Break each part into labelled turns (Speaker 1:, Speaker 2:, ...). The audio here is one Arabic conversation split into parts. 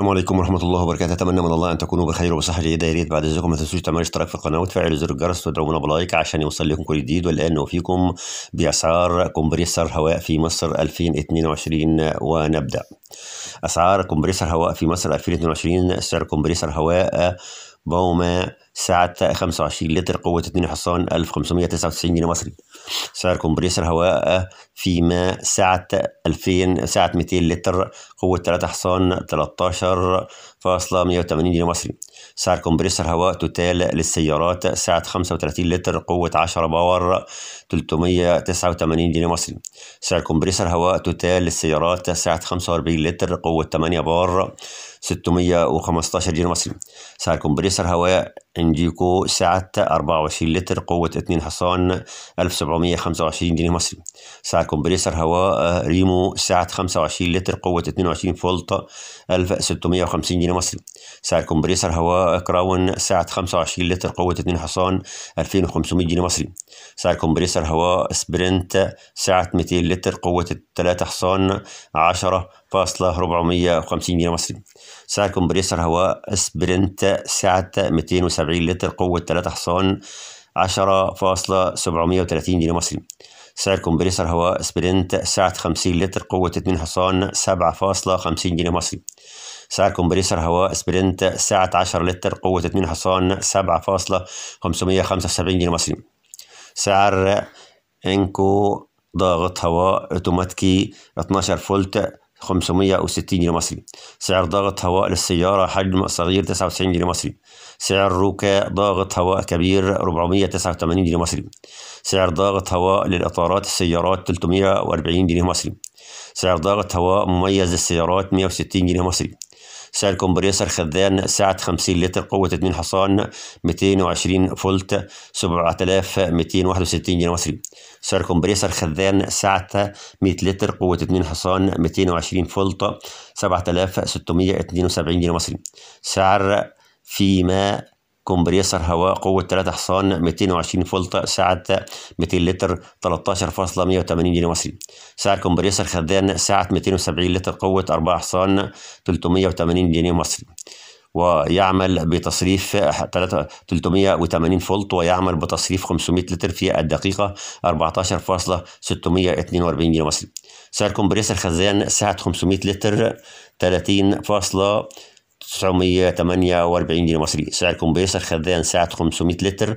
Speaker 1: السلام عليكم ورحمة الله وبركاته أتمنى من الله أن تكونوا بخير وبصحة جيدة يا ريت بعد إذنكم ما تنسوش تعملوا اشتراك في القناة وتفعلوا زر الجرس وتدعمونا بلايك عشان يوصل لكم كل جديد والآن نوفيكم بأسعار كومبريسر هواء في مصر 2022 ونبدأ أسعار كومبريسر هواء في مصر 2022 سعر كومبريسر هواء باوما سعة 25 لتر قوة 2 حصان 1599 جنيه مصري سعر كومبريسر هواء في ماء سعة 2000 سعة 200 لتر قوة 3 حصان 13.180 جنيه مصري سعر كومبريسر هواء توتال للسيارات سعة 35 لتر قوة 10 باور 389 جنيه مصري سعر كومبريسر هواء توتال للسيارات سعة 45 لتر قوة 8 باور 615 جنيه مصري سعر كومبريسر هواء انجيكو سعة 24 لتر قوة 2 حصان 1725 جنيه مصري سعة كومبريسر هواء آه، ريمو سعة 25 لتر قوة 22 فولت 1650 جنيه مصري سعة كومبريسر هواء آه، كراون سعة 25 لتر قوة 2 حصان 2500 جنيه مصري سعة كومبريسر هواء سبرنت سعة 200 لتر قوة 3 حصان 10 فاصلة 450 جنيه مصري سعر كومبريسر هواء سبرنت سعة 270 170 لتر قوة 3 حصان 10.730 جنيه مصري سعر كمبريسر هواء سبرنت سعة 50 لتر قوة 2 حصان 7.50 جنيه مصري سعر كمبريسر هواء سبرنت سعة 10 لتر قوة 2 حصان 7.575 جنيه مصري سعر انكو ضاغط هواء اوتوماتيكي 12 فولت 560 جنيه مصري سعر ضغط هواء للسيارة حجم صغير 99 جنيه مصري سعر روكا ضاغط هواء كبير 489 جنيه مصري سعر ضاغط هواء للإطارات السيارات 340 جنيه مصري سعر ضاغط هواء مميز للسيارات 160 جنيه مصري سعر كومبريسر خذان سعة 50 لتر قوة 2 حصان 220 فولت 7261 جنيه مصري سعر كومبريسر خذان سعة 100 لتر قوة 2 حصان 220 فولت 7672 جنيه مصري سعر فيما كومبريسر هواء قوة 3 حصان 220 فولت سعة 200 لتر 13.180 جنيه مصري سعر كومبريسر خزان سعة 270 لتر قوة 4 حصان 380 جنيه مصري ويعمل بتصريف 380 فولت ويعمل بتصريف 500 لتر في الدقيقة 14.642 جنيه مصري سعر كومبريسر خزان سعة 500 لتر 30. 948 جنيه مصري سعر كومبريسر خذان ساعة 500 لتر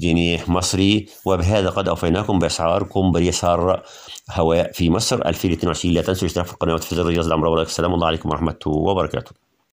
Speaker 1: جنيه مصري وبهذا قد أوفيناكم بأسعاركم كم هواء في مصر 2022 لا تنسوا الاشتراك في القناة وتفعيل الجرس لعمر السلام الله عليكم ورحمة وبركاته